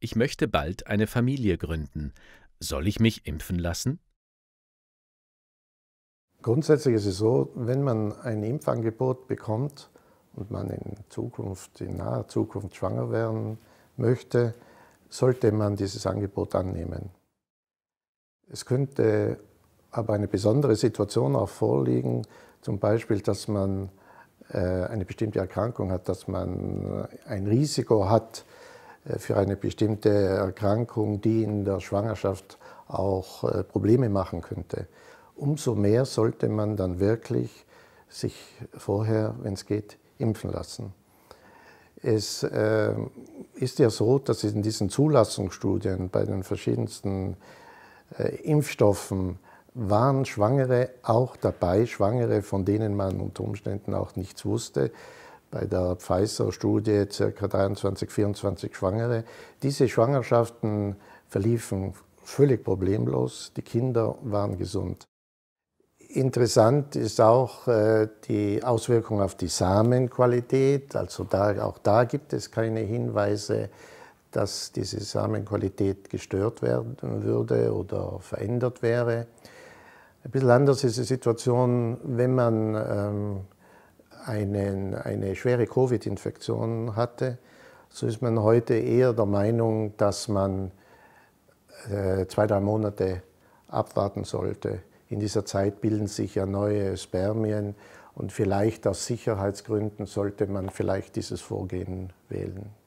ich möchte bald eine Familie gründen. Soll ich mich impfen lassen? Grundsätzlich ist es so, wenn man ein Impfangebot bekommt und man in Zukunft, in naher Zukunft schwanger werden möchte, sollte man dieses Angebot annehmen. Es könnte aber eine besondere Situation auch vorliegen, zum Beispiel, dass man äh, eine bestimmte Erkrankung hat, dass man ein Risiko hat, äh, für eine bestimmte Erkrankung, die in der Schwangerschaft auch äh, Probleme machen könnte. Umso mehr sollte man dann wirklich sich vorher, wenn es geht, impfen lassen. Es äh, ist ja so, dass in diesen Zulassungsstudien bei den verschiedensten äh, Impfstoffen waren Schwangere auch dabei, Schwangere, von denen man unter Umständen auch nichts wusste, bei der Pfizer-Studie ca. 23, 24 Schwangere. Diese Schwangerschaften verliefen völlig problemlos. Die Kinder waren gesund. Interessant ist auch äh, die Auswirkung auf die Samenqualität. Also da, auch da gibt es keine Hinweise, dass diese Samenqualität gestört werden würde oder verändert wäre. Ein bisschen anders ist die Situation, wenn man ähm, einen, eine schwere Covid-Infektion hatte, so ist man heute eher der Meinung, dass man äh, zwei, drei Monate abwarten sollte. In dieser Zeit bilden sich ja neue Spermien und vielleicht aus Sicherheitsgründen sollte man vielleicht dieses Vorgehen wählen.